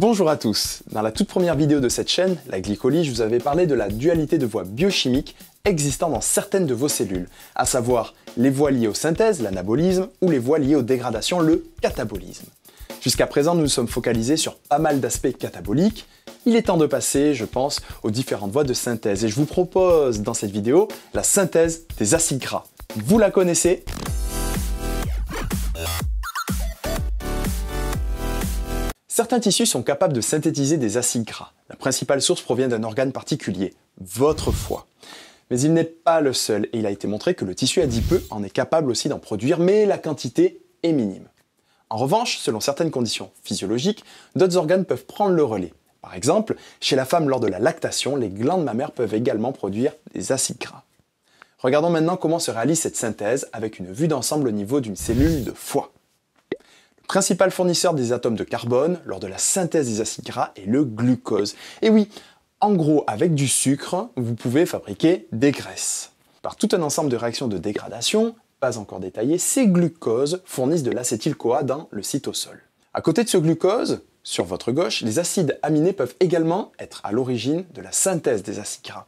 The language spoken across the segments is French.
Bonjour à tous Dans la toute première vidéo de cette chaîne, la glycolie, je vous avais parlé de la dualité de voies biochimiques existant dans certaines de vos cellules, à savoir les voies liées aux synthèses, l'anabolisme, ou les voies liées aux dégradations, le catabolisme. Jusqu'à présent, nous nous sommes focalisés sur pas mal d'aspects cataboliques. Il est temps de passer, je pense, aux différentes voies de synthèse. Et je vous propose dans cette vidéo la synthèse des acides gras. Vous la connaissez Certains tissus sont capables de synthétiser des acides gras. La principale source provient d'un organe particulier, votre foie. Mais il n'est pas le seul et il a été montré que le tissu adipeux en est capable aussi d'en produire, mais la quantité est minime. En revanche, selon certaines conditions physiologiques, d'autres organes peuvent prendre le relais. Par exemple, chez la femme lors de la lactation, les glandes mammaires peuvent également produire des acides gras. Regardons maintenant comment se réalise cette synthèse avec une vue d'ensemble au niveau d'une cellule de foie. Principal fournisseur des atomes de carbone lors de la synthèse des acides gras est le glucose. Et oui, en gros, avec du sucre, vous pouvez fabriquer des graisses. Par tout un ensemble de réactions de dégradation, pas encore détaillées, ces glucoses fournissent de l'acétyl-CoA dans le cytosol. À côté de ce glucose, sur votre gauche, les acides aminés peuvent également être à l'origine de la synthèse des acides gras.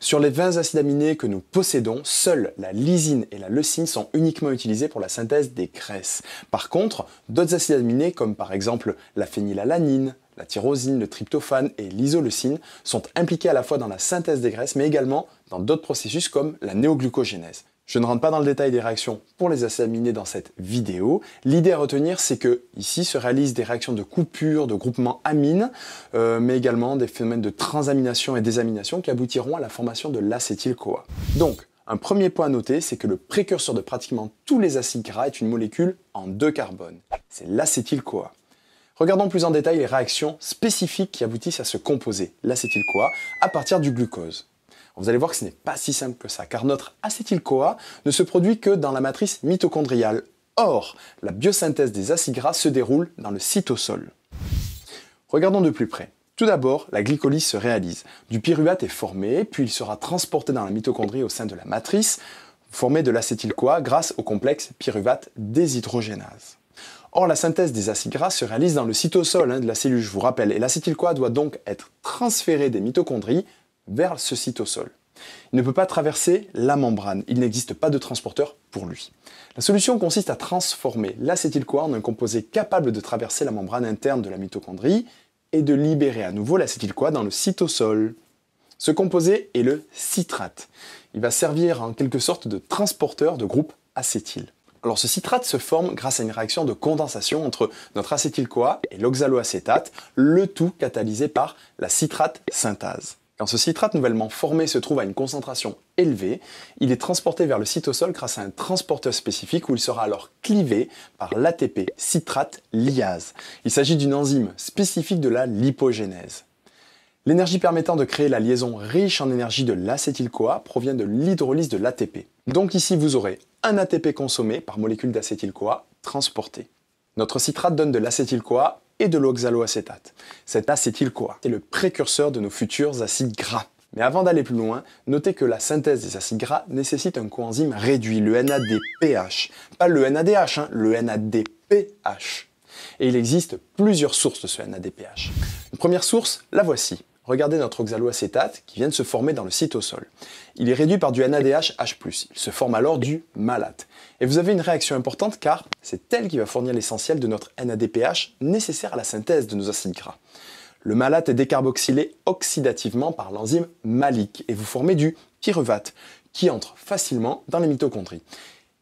Sur les 20 acides aminés que nous possédons, seules la lysine et la leucine sont uniquement utilisés pour la synthèse des graisses. Par contre, d'autres acides aminés comme par exemple la phénylalanine, la tyrosine, le tryptophane et l'isoleucine sont impliqués à la fois dans la synthèse des graisses mais également dans d'autres processus comme la néoglucogénèse. Je ne rentre pas dans le détail des réactions pour les aminés dans cette vidéo. L'idée à retenir, c'est que ici se réalisent des réactions de coupure, de groupement amine, euh, mais également des phénomènes de transamination et désamination qui aboutiront à la formation de l'acétyl-CoA. Donc, un premier point à noter, c'est que le précurseur de pratiquement tous les acides gras est une molécule en deux carbones. C'est l'acétyl-CoA. Regardons plus en détail les réactions spécifiques qui aboutissent à ce composé, l'acétyl-CoA, à partir du glucose. Vous allez voir que ce n'est pas si simple que ça, car notre acétyl-CoA ne se produit que dans la matrice mitochondriale. Or, la biosynthèse des acides gras se déroule dans le cytosol. Regardons de plus près. Tout d'abord, la glycolyse se réalise. Du pyruvate est formé, puis il sera transporté dans la mitochondrie au sein de la matrice, formé de l'acétyl-CoA grâce au complexe pyruvate déshydrogénase. Or, la synthèse des acides gras se réalise dans le cytosol hein, de la cellule, je vous rappelle, et l'acétyl-CoA doit donc être transféré des mitochondries vers ce cytosol. Il ne peut pas traverser la membrane, il n'existe pas de transporteur pour lui. La solution consiste à transformer l'acétyl-CoA en un composé capable de traverser la membrane interne de la mitochondrie et de libérer à nouveau l'acétyl-CoA dans le cytosol. Ce composé est le citrate. Il va servir en quelque sorte de transporteur de groupe acétyl. Alors ce citrate se forme grâce à une réaction de condensation entre notre acétyl-CoA et l'oxaloacétate, le tout catalysé par la citrate synthase. Quand ce citrate nouvellement formé se trouve à une concentration élevée, il est transporté vers le cytosol grâce à un transporteur spécifique où il sera alors clivé par l'ATP citrate liase. Il s'agit d'une enzyme spécifique de la lipogénèse. L'énergie permettant de créer la liaison riche en énergie de l'acétyl-CoA provient de l'hydrolyse de l'ATP. Donc ici, vous aurez un ATP consommé par molécule d'acétyl-CoA transportée. Notre citrate donne de l'acétyl-CoA et de l'oxaloacétate. Cet acétyl-CoA est le précurseur de nos futurs acides gras. Mais avant d'aller plus loin, notez que la synthèse des acides gras nécessite un coenzyme réduit, le NADPH. Pas le NADH, hein, le NADPH. Et il existe plusieurs sources de ce NADPH. Une première source, la voici. Regardez notre oxaloacétate qui vient de se former dans le cytosol. Il est réduit par du NADH-H+. Il se forme alors du malate. Et vous avez une réaction importante car c'est elle qui va fournir l'essentiel de notre NADPH nécessaire à la synthèse de nos acides gras. Le malate est décarboxylé oxydativement par l'enzyme malique et vous formez du pyruvate qui entre facilement dans les mitochondries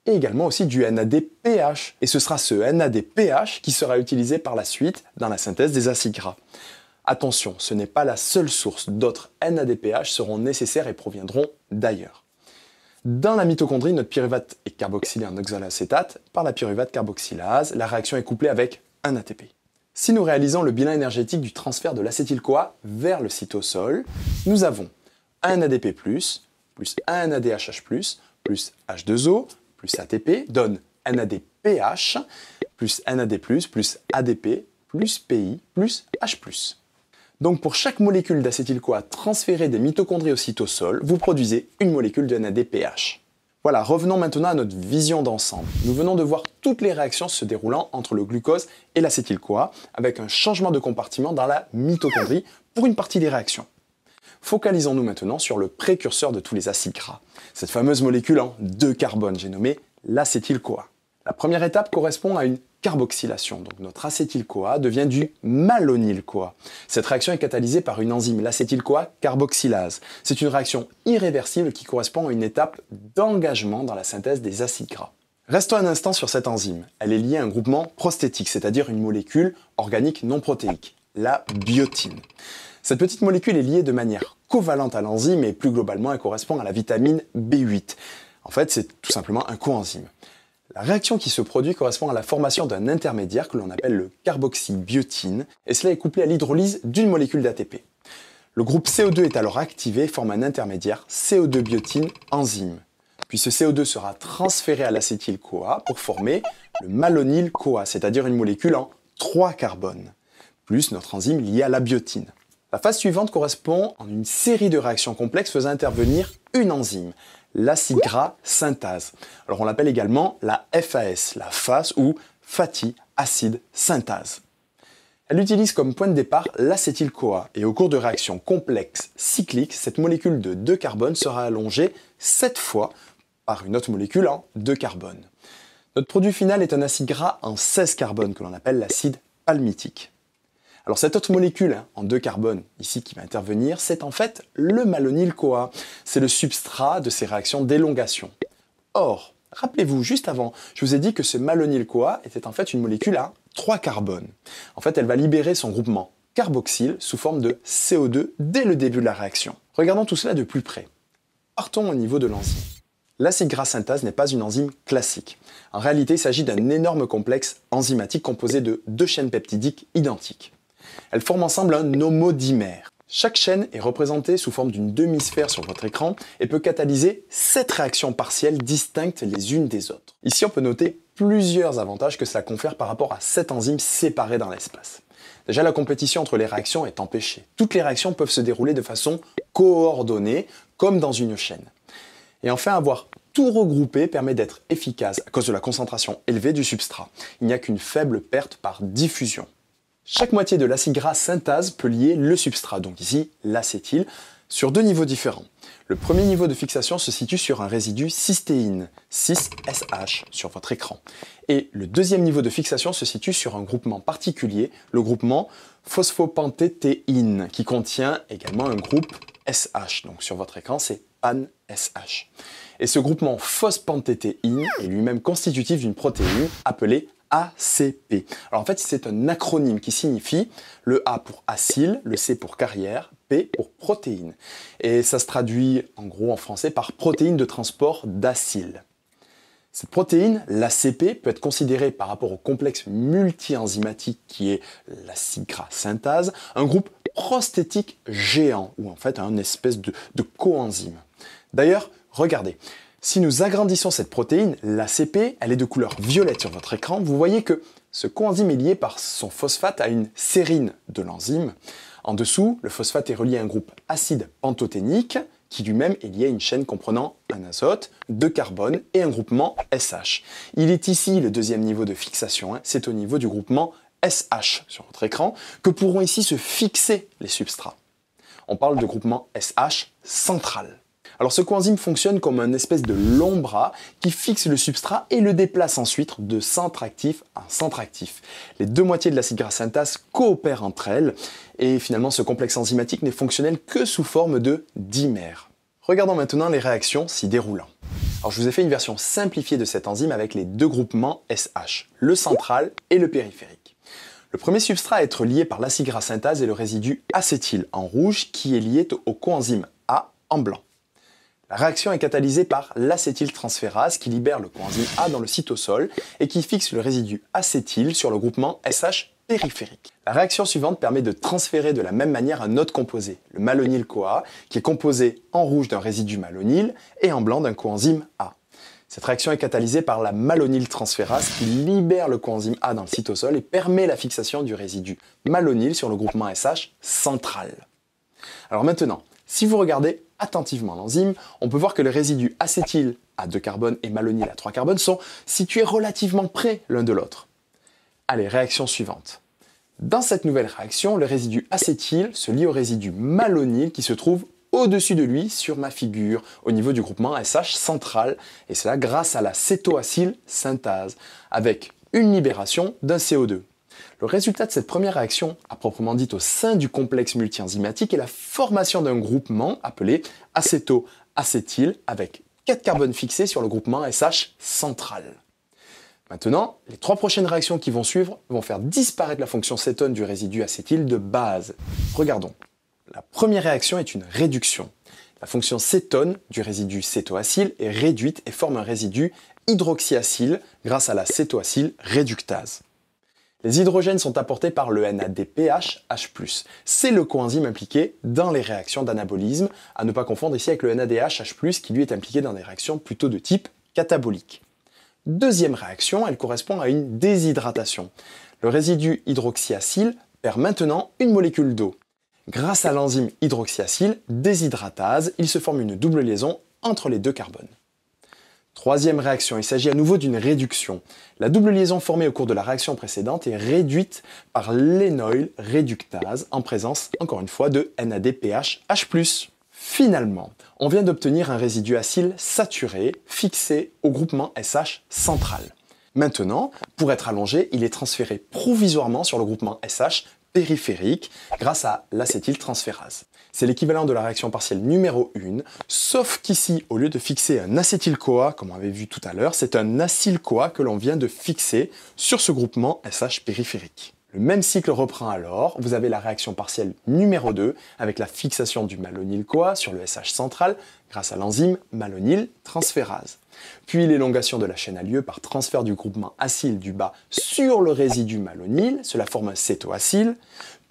et également aussi du NADPH. Et ce sera ce NADPH qui sera utilisé par la suite dans la synthèse des acides gras. Attention, ce n'est pas la seule source, d'autres NADPH seront nécessaires et proviendront d'ailleurs. Dans la mitochondrie, notre pyruvate est carboxylé en oxalacétate par la pyruvate carboxylase. La réaction est couplée avec un ATP. Si nous réalisons le bilan énergétique du transfert de l'acétyl-CoA vers le cytosol, nous avons un ADP+, plus un ADHH+, plus H2O, plus ATP, donne NADPH, plus NAD+, plus ADP, plus PI, plus H+. Donc pour chaque molécule d'acétyl-CoA transférée des mitochondries au cytosol, vous produisez une molécule de NADPH. Voilà, revenons maintenant à notre vision d'ensemble. Nous venons de voir toutes les réactions se déroulant entre le glucose et l'acétyl-CoA, avec un changement de compartiment dans la mitochondrie pour une partie des réactions. Focalisons-nous maintenant sur le précurseur de tous les acides gras, cette fameuse molécule en deux carbones, j'ai nommé l'acétyl-CoA. La première étape correspond à une carboxylation. Donc notre acétyl-CoA devient du malonyl-CoA. Cette réaction est catalysée par une enzyme, l'acétyl-CoA carboxylase. C'est une réaction irréversible qui correspond à une étape d'engagement dans la synthèse des acides gras. Restons un instant sur cette enzyme. Elle est liée à un groupement prosthétique, c'est-à-dire une molécule organique non protéique, la biotine. Cette petite molécule est liée de manière covalente à l'enzyme et plus globalement elle correspond à la vitamine B8. En fait, c'est tout simplement un coenzyme. La réaction qui se produit correspond à la formation d'un intermédiaire que l'on appelle le carboxybiotine, et cela est couplé à l'hydrolyse d'une molécule d'ATP. Le groupe CO2 est alors activé et forme un intermédiaire CO2-biotine enzyme. Puis ce CO2 sera transféré à l'acétyl-CoA pour former le malonyl-CoA, c'est-à-dire une molécule en 3 carbones, plus notre enzyme liée à la biotine. La phase suivante correspond en une série de réactions complexes faisant intervenir une enzyme, l'acide gras synthase. Alors on l'appelle également la FAS, la FAS ou fatty acid synthase. Elle utilise comme point de départ l'acétyl-CoA et au cours de réactions complexes cycliques, cette molécule de 2 carbone sera allongée 7 fois par une autre molécule en 2 carbone. Notre produit final est un acide gras en 16 carbone que l'on appelle l'acide palmitique. Alors cette autre molécule en deux carbones ici qui va intervenir, c'est en fait le malonyl-CoA. C'est le substrat de ces réactions d'élongation. Or, rappelez-vous, juste avant, je vous ai dit que ce malonyl-CoA était en fait une molécule à trois carbones. En fait, elle va libérer son groupement carboxyle sous forme de CO2 dès le début de la réaction. Regardons tout cela de plus près. Partons au niveau de l'enzyme. L'acide gras synthase n'est pas une enzyme classique. En réalité, il s'agit d'un énorme complexe enzymatique composé de deux chaînes peptidiques identiques. Elles forment ensemble un homodimère. Chaque chaîne est représentée sous forme d'une demi-sphère sur votre écran et peut catalyser sept réactions partielles distinctes les unes des autres. Ici, on peut noter plusieurs avantages que cela confère par rapport à sept enzymes séparées dans l'espace. Déjà, la compétition entre les réactions est empêchée. Toutes les réactions peuvent se dérouler de façon coordonnée, comme dans une chaîne. Et enfin, avoir tout regroupé permet d'être efficace à cause de la concentration élevée du substrat. Il n'y a qu'une faible perte par diffusion. Chaque moitié de l'acide gras synthase peut lier le substrat, donc ici l'acétyl, sur deux niveaux différents. Le premier niveau de fixation se situe sur un résidu cystéine, 6SH, sur votre écran. Et le deuxième niveau de fixation se situe sur un groupement particulier, le groupement phosphopentétéine, qui contient également un groupe SH. Donc sur votre écran, c'est PAN-SH. Et ce groupement phosphopentétéine est lui-même constitutif d'une protéine appelée ACP. Alors en fait, c'est un acronyme qui signifie le A pour acyle, le C pour carrière, P pour protéine. Et ça se traduit en gros en français par protéine de transport d'acyle. Cette protéine, l'ACP, peut être considérée par rapport au complexe multi-enzymatique qui est la gras synthase, un groupe prosthétique géant, ou en fait un espèce de coenzyme. D'ailleurs, regardez, si nous agrandissons cette protéine, l'ACP, elle est de couleur violette sur votre écran, vous voyez que ce coenzyme est lié par son phosphate à une sérine de l'enzyme. En dessous, le phosphate est relié à un groupe acide pantothénique qui lui-même est lié à une chaîne comprenant un azote, deux carbones et un groupement SH. Il est ici le deuxième niveau de fixation, hein. c'est au niveau du groupement SH sur votre écran que pourront ici se fixer les substrats. On parle de groupement SH central. Alors ce coenzyme fonctionne comme un espèce de long bras qui fixe le substrat et le déplace ensuite de centre actif à centre actif. Les deux moitiés de l'acide gras synthase coopèrent entre elles et finalement ce complexe enzymatique n'est fonctionnel que sous forme de dimère. Regardons maintenant les réactions s'y déroulant. Alors je vous ai fait une version simplifiée de cette enzyme avec les deux groupements SH, le central et le périphérique. Le premier substrat à être lié par l'acide gras synthase est le résidu acétyl en rouge qui est lié au coenzyme A en blanc. La réaction est catalysée par l'acétyltransférase qui libère le coenzyme A dans le cytosol et qui fixe le résidu acétyl sur le groupement SH périphérique. La réaction suivante permet de transférer de la même manière un autre composé, le malonyl-CoA, qui est composé en rouge d'un résidu malonyl et en blanc d'un coenzyme A. Cette réaction est catalysée par la malonyltransférase qui libère le coenzyme A dans le cytosol et permet la fixation du résidu malonyl sur le groupement SH central. Alors maintenant, si vous regardez attentivement l'enzyme, on peut voir que les résidus acétyl à 2 carbone et malonyl à 3 carbone sont situés relativement près l'un de l'autre. Allez, réaction suivante. Dans cette nouvelle réaction, le résidu acétyl se lie au résidu malonyl qui se trouve au-dessus de lui sur ma figure, au niveau du groupement SH central, et cela grâce à la cétoacyl synthase, avec une libération d'un CO2. Le résultat de cette première réaction, à proprement dite au sein du complexe multi-enzymatique, est la formation d'un groupement appelé acétoacétyl avec 4 carbones fixés sur le groupement SH central. Maintenant, les trois prochaines réactions qui vont suivre vont faire disparaître la fonction cétone du résidu acétyl de base. Regardons. La première réaction est une réduction. La fonction cétone du résidu cétoacyl est réduite et forme un résidu hydroxyacyl grâce à la cétoacyl réductase. Les hydrogènes sont apportés par le NADPH H+. C'est le coenzyme impliqué dans les réactions d'anabolisme, à ne pas confondre ici avec le NADH qui lui est impliqué dans des réactions plutôt de type catabolique. Deuxième réaction, elle correspond à une déshydratation. Le résidu hydroxyacyl perd maintenant une molécule d'eau. Grâce à l'enzyme hydroxyacyl déshydratase, il se forme une double liaison entre les deux carbones. Troisième réaction, il s'agit à nouveau d'une réduction. La double liaison formée au cours de la réaction précédente est réduite par l'énoyl réductase en présence, encore une fois, de NADPH-H+. Finalement, on vient d'obtenir un résidu acyl saturé fixé au groupement SH central. Maintenant, pour être allongé, il est transféré provisoirement sur le groupement SH périphérique grâce à l'acétyltransférase. C'est l'équivalent de la réaction partielle numéro 1, sauf qu'ici, au lieu de fixer un acétyl-CoA, comme on avait vu tout à l'heure, c'est un acyl-CoA que l'on vient de fixer sur ce groupement SH périphérique. Le même cycle reprend alors, vous avez la réaction partielle numéro 2 avec la fixation du malonyl-CoA sur le SH central grâce à l'enzyme malonyl-transférase. Puis l'élongation de la chaîne a lieu par transfert du groupement acyle du bas sur le résidu malonyl, cela forme un cétoacyle.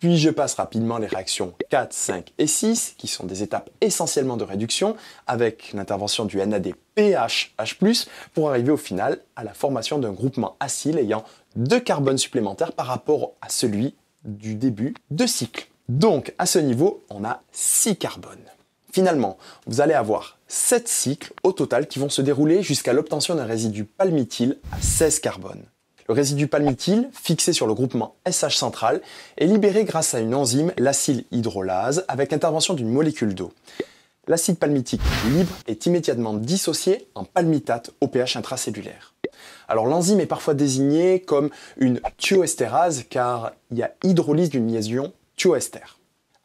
Puis je passe rapidement les réactions 4, 5 et 6, qui sont des étapes essentiellement de réduction, avec l'intervention du NADPHH+, pour arriver au final à la formation d'un groupement acyle ayant deux carbones supplémentaires par rapport à celui du début de cycle. Donc à ce niveau, on a 6 carbones. Finalement, vous allez avoir 7 cycles au total qui vont se dérouler jusqu'à l'obtention d'un résidu palmityle à 16 carbones. Le résidu palmityle, fixé sur le groupement SH central, est libéré grâce à une enzyme, l'acylhydrolase, hydrolase, avec intervention d'une molécule d'eau. L'acide palmitique libre est immédiatement dissocié en palmitate au pH intracellulaire. Alors l'enzyme est parfois désignée comme une thioestérase car il y a hydrolyse d'une liaison thioester.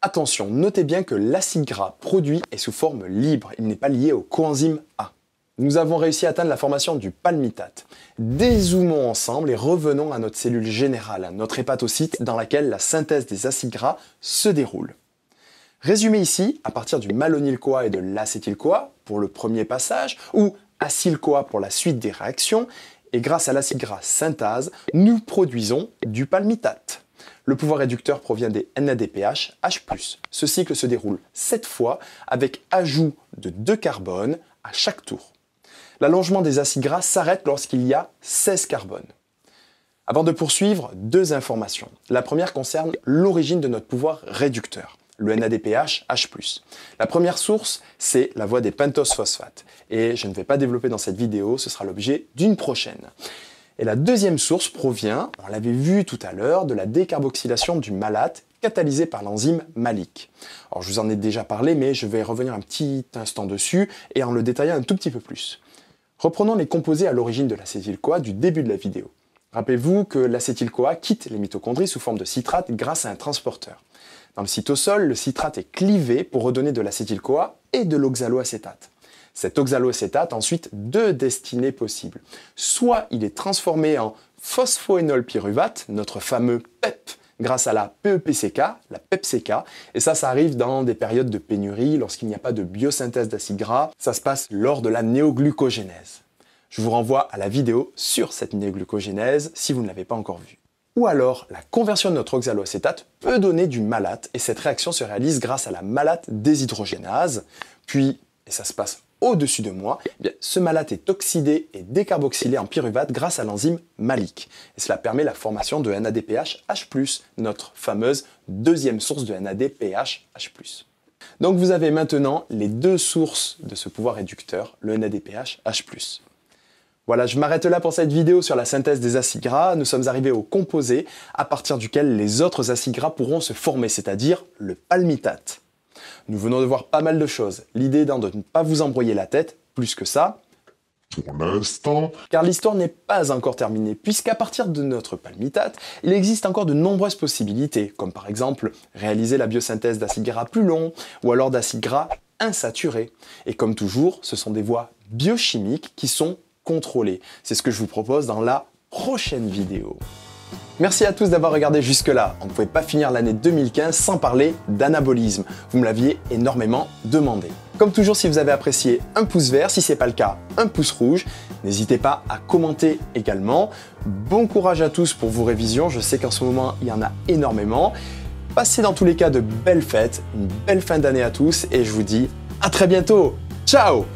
Attention, notez bien que l'acide gras produit est sous forme libre, il n'est pas lié au coenzyme A nous avons réussi à atteindre la formation du palmitate. Dézoomons ensemble et revenons à notre cellule générale, notre hépatocyte dans laquelle la synthèse des acides gras se déroule. Résumé ici, à partir du malonyl-CoA et de l'acétyl-CoA pour le premier passage, ou acyl-CoA pour la suite des réactions, et grâce à l'acide gras synthase, nous produisons du palmitate. Le pouvoir réducteur provient des NADPH H+. Ce cycle se déroule 7 fois avec ajout de 2 carbones à chaque tour l'allongement des acides gras s'arrête lorsqu'il y a 16 carbones. Avant de poursuivre, deux informations. La première concerne l'origine de notre pouvoir réducteur, le NADPH H+. La première source, c'est la voie des pentosphosphates. phosphates Et je ne vais pas développer dans cette vidéo, ce sera l'objet d'une prochaine. Et la deuxième source provient, on l'avait vu tout à l'heure, de la décarboxylation du malate catalysée par l'enzyme malique. Alors je vous en ai déjà parlé, mais je vais revenir un petit instant dessus et en le détaillant un tout petit peu plus. Reprenons les composés à l'origine de l'acétyl-CoA du début de la vidéo. Rappelez-vous que l'acétyl-CoA quitte les mitochondries sous forme de citrate grâce à un transporteur. Dans le cytosol, le citrate est clivé pour redonner de l'acétyl-CoA et de l'oxaloacétate. Cet oxaloacétate a ensuite deux destinées possibles. Soit il est transformé en phosphoénolpyruvate, notre fameux PEP, grâce à la PEPCK, la PEPCK, et ça, ça arrive dans des périodes de pénurie, lorsqu'il n'y a pas de biosynthèse d'acide gras, ça se passe lors de la néoglucogénèse. Je vous renvoie à la vidéo sur cette néoglucogénèse si vous ne l'avez pas encore vue. Ou alors, la conversion de notre oxaloacétate peut donner du malate, et cette réaction se réalise grâce à la malate déshydrogénase, puis, et ça se passe au-dessus de moi, eh ce malate est oxydé et décarboxylé en pyruvate grâce à l'enzyme malique. Et cela permet la formation de NADPH H+, notre fameuse deuxième source de NADPH H+. Donc vous avez maintenant les deux sources de ce pouvoir réducteur, le NADPH H+. Voilà, je m'arrête là pour cette vidéo sur la synthèse des acides gras. Nous sommes arrivés au composé à partir duquel les autres acides gras pourront se former, c'est-à-dire le palmitate. Nous venons de voir pas mal de choses. L'idée étant de ne pas vous embrouiller la tête, plus que ça. Pour l'instant. Car l'histoire n'est pas encore terminée, puisqu'à partir de notre palmitate, il existe encore de nombreuses possibilités, comme par exemple réaliser la biosynthèse d'acides gras plus longs, ou alors d'acides gras insaturés. Et comme toujours, ce sont des voies biochimiques qui sont contrôlées. C'est ce que je vous propose dans la prochaine vidéo. Merci à tous d'avoir regardé jusque-là. On ne pouvait pas finir l'année 2015 sans parler d'anabolisme. Vous me l'aviez énormément demandé. Comme toujours, si vous avez apprécié, un pouce vert. Si ce n'est pas le cas, un pouce rouge. N'hésitez pas à commenter également. Bon courage à tous pour vos révisions. Je sais qu'en ce moment, il y en a énormément. Passez dans tous les cas de belles fêtes, une belle fin d'année à tous et je vous dis à très bientôt. Ciao